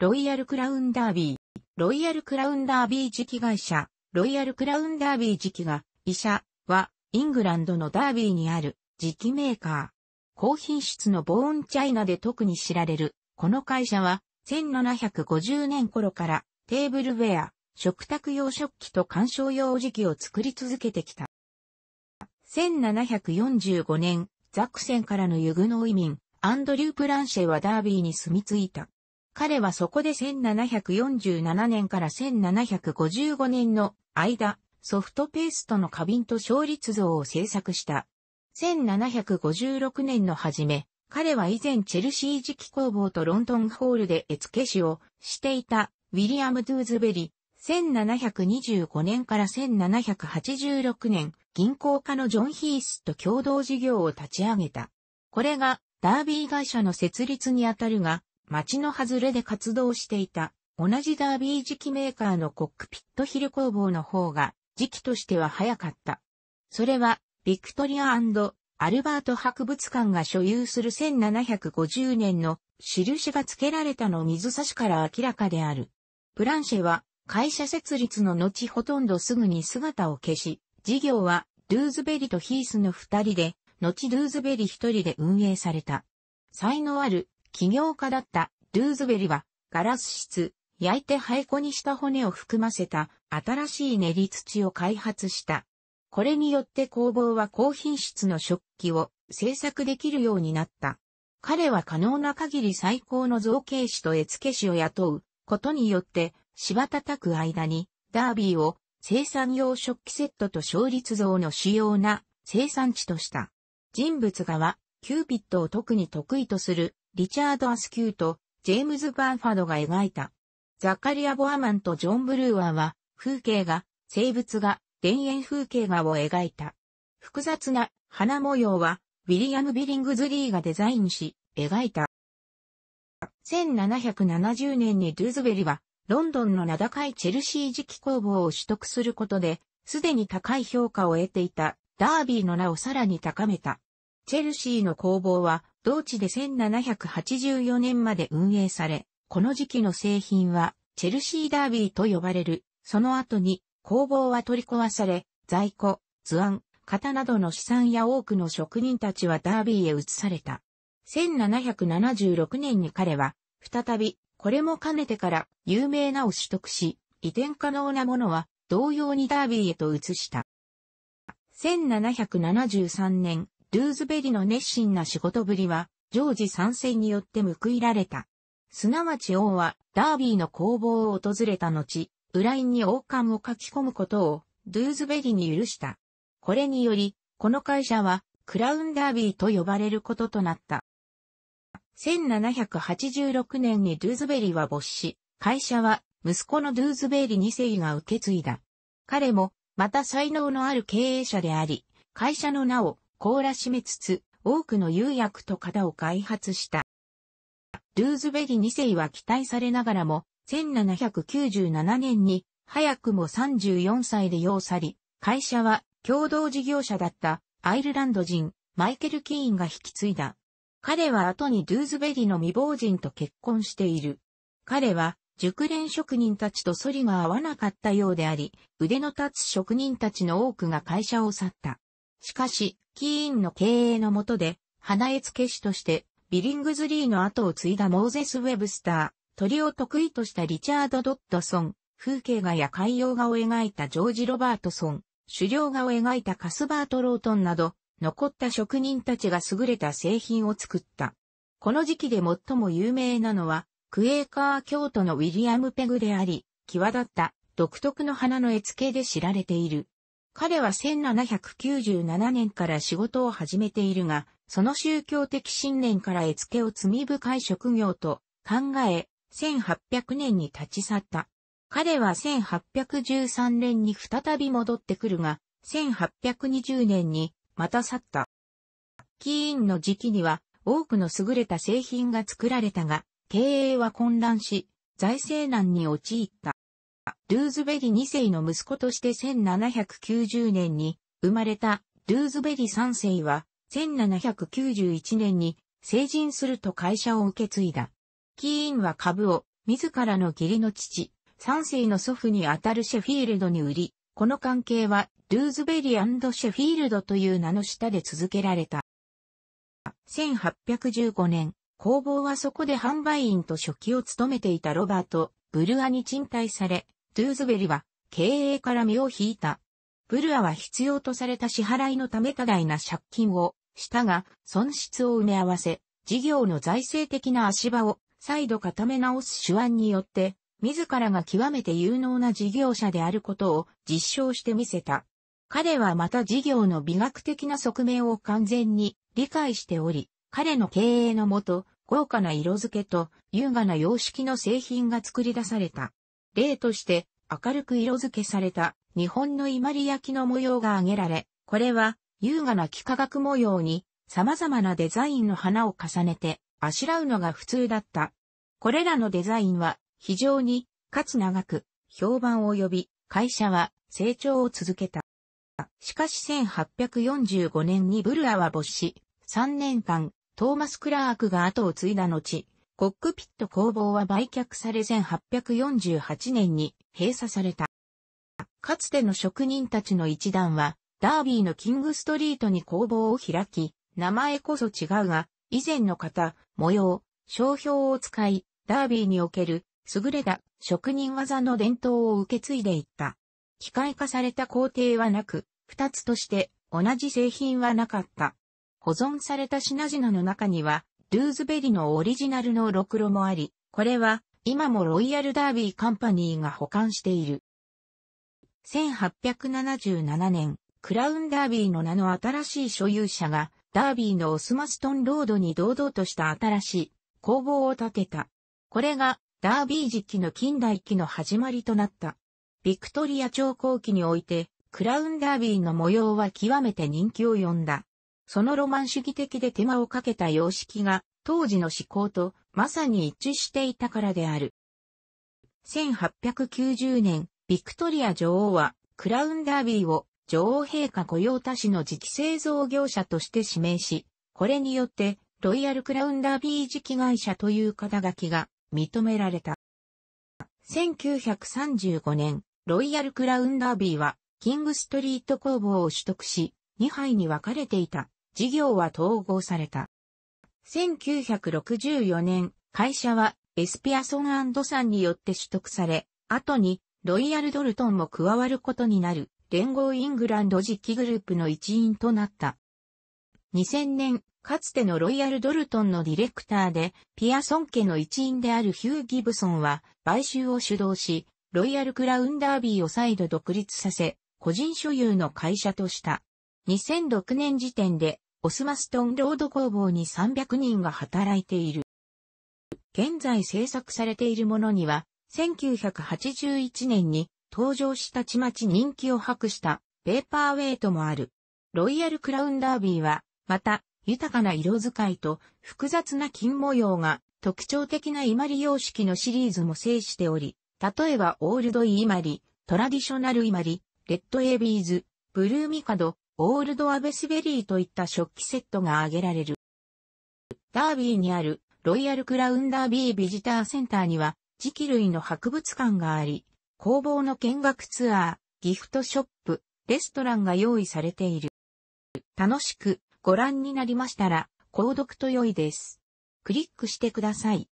ロイヤルクラウンダービー、ロイヤルクラウンダービー時期会社、ロイヤルクラウンダービー時期が、医者は、イングランドのダービーにある、磁気メーカー。高品質のボーンチャイナで特に知られる、この会社は、1750年頃から、テーブルウェア、食卓用食器と観賞用時期を作り続けてきた。1745年、ザクセンからのユグノ移民、アンドリュー・プランシェはダービーに住み着いた。彼はそこで1747年から1755年の間、ソフトペーストの花瓶と勝率像を制作した。1756年の初め、彼は以前チェルシー磁気工房とロンドンホールで絵付け師をしていたウィリアム・ドゥーズベリ、1725年から1786年、銀行家のジョン・ヒースと共同事業を立ち上げた。これがダービー会社の設立にあたるが、町の外れで活動していた、同じダービー磁気メーカーのコックピットヒル工房の方が、時期としては早かった。それは、ビクトリアアルバート博物館が所有する1750年の印が付けられたの水差しから明らかである。プランシェは会社設立の後ほとんどすぐに姿を消し、事業はドゥーズベリとヒースの二人で、後ドゥーズベリ一人で運営された。才能ある起業家だったルーズベリはガラス質、焼いて灰粉にした骨を含ませた新しい練り土を開発した。これによって工房は高品質の食器を製作できるようになった。彼は可能な限り最高の造形師と絵付け師を雇うことによって芝叩く間にダービーを生産用食器セットと勝率像の主要な生産地とした。人物画はキューピッドを特に得意とするリチャード・アスキューとジェームズ・バーファドが描いた。ザカリア・ボアマンとジョン・ブルーアーは、風景画、生物画、田園風景画を描いた。複雑な花模様は、ウィリアム・ビリングズリーがデザインし、描いた。1770年にルーズベリは、ロンドンの名高いチェルシー磁気工房を取得することで、すでに高い評価を得ていたダービーの名をさらに高めた。チェルシーの工房は同地で1784年まで運営され、この時期の製品は、チェルシーダービーと呼ばれる、その後に、工房は取り壊され、在庫、図案、型などの資産や多くの職人たちはダービーへ移された。1776年に彼は、再び、これも兼ねてから有名なを取得し、移転可能なものは同様にダービーへと移した。1773年、ルーズベリの熱心な仕事ぶりは、ジョージ参戦によって報いられた。すなわち王は、ダービーの工房を訪れた後、裏院に王冠を書き込むことを、ルーズベリに許した。これにより、この会社は、クラウンダービーと呼ばれることとなった。1786年にドゥーズベリは没し、会社は息子のドゥーズベリ2世が受け継いだ。彼もまた才能のある経営者であり、会社の名を凍らしめつつ、多くの釉薬と型を開発した。ルーズベリ2世は期待されながらも、1797年に早くも34歳で要去り、会社は共同事業者だったアイルランド人マイケル・キーンが引き継いだ。彼は後にドゥーズベリの未亡人と結婚している。彼は熟練職人たちと反りが合わなかったようであり、腕の立つ職人たちの多くが会社を去った。しかし、キーンの経営のもとで、花絵付け師として、ビリングズリーの後を継いだモーゼス・ウェブスター、鳥を得意としたリチャード・ドットソン、風景画や海洋画を描いたジョージ・ロバートソン、狩猟画を描いたカスバート・ロートンなど、残った職人たちが優れた製品を作った。この時期で最も有名なのは、クエーカー京都のウィリアム・ペグであり、際立った独特の花の絵付けで知られている。彼は1797年から仕事を始めているが、その宗教的信念から絵付けを罪深い職業と考え、1800年に立ち去った。彼は1813年に再び戻ってくるが、1820年にまた去った。キーンの時期には多くの優れた製品が作られたが、経営は混乱し、財政難に陥った。ルーズベリー2世の息子として1790年に生まれたルーズベリー3世は1791年に成人すると会社を受け継いだ。キーンは株を自らの義理の父、3世の祖父にあたるシェフィールドに売り、この関係はルーズベリーシェフィールドという名の下で続けられた。1815年、工房はそこで販売員と初期を務めていたロバート・ブルアに賃貸され、トゥーズベリは経営から身を引いた。ブルアは必要とされた支払いのため多大な借金をしたが、損失を埋め合わせ、事業の財政的な足場を再度固め直す手腕によって、自らが極めて有能な事業者であることを実証してみせた。彼はまた事業の美学的な側面を完全に理解しており、彼の経営のもと、豪華な色付けと優雅な様式の製品が作り出された。例として明るく色付けされた日本の伊万里焼の模様が挙げられ、これは優雅な幾何学模様に様々なデザインの花を重ねてあしらうのが普通だった。これらのデザインは非常にかつ長く評判を呼び、会社は成長を続けた。しかし1845年にブルアは没し、3年間トーマス・クラークが後を継いだ後、コックピット工房は売却され1848年に閉鎖された。かつての職人たちの一団は、ダービーのキングストリートに工房を開き、名前こそ違うが、以前の型、模様、商標を使い、ダービーにおける優れた職人技の伝統を受け継いでいった。機械化された工程はなく、二つとして同じ製品はなかった。保存された品々の中には、ルーズベリのオリジナルのろくろもあり、これは今もロイヤルダービーカンパニーが保管している。1877年、クラウンダービーの名の新しい所有者が、ダービーのオスマストンロードに堂々とした新しい工房を建てた。これが、ダービー時期の近代期の始まりとなった。ビクトリア朝後期において、クラウンダービーの模様は極めて人気を呼んだ。そのロマン主義的で手間をかけた様式が、当時の思考とまさに一致していたからである。1890年、ビクトリア女王は、クラウンダービーを女王陛下御用達の磁気製造業者として指名し、これによって、ロイヤルクラウンダービー磁気会社という肩書きが認められた。1935年、ロイヤルクラウンダービーは、キングストリート工房を取得し、2杯に分かれていた。事業は統合された。1964年、会社はエスピアソンさんによって取得され、後にロイヤルドルトンも加わることになる連合イングランド実機グループの一員となった。2000年、かつてのロイヤルドルトンのディレクターで、ピアソン家の一員であるヒュー・ギブソンは、買収を主導し、ロイヤルクラウンダービーを再度独立させ、個人所有の会社とした。2006年時点で、オスマストンロード工房に300人が働いている。現在制作されているものには、1981年に登場したちまち人気を博したペーパーウェイトもある。ロイヤルクラウンダービーは、また、豊かな色使いと複雑な金模様が特徴的な伊万里様式のシリーズも制しており、例えばオールドイイマリ、トラディショナルイマリ、レッドエビーズ、ブルーミカド、オールドアベスベリーといった食器セットが挙げられる。ダービーにあるロイヤルクラウンダービービジターセンターには磁気類の博物館があり、工房の見学ツアー、ギフトショップ、レストランが用意されている。楽しくご覧になりましたら、購読と良いです。クリックしてください。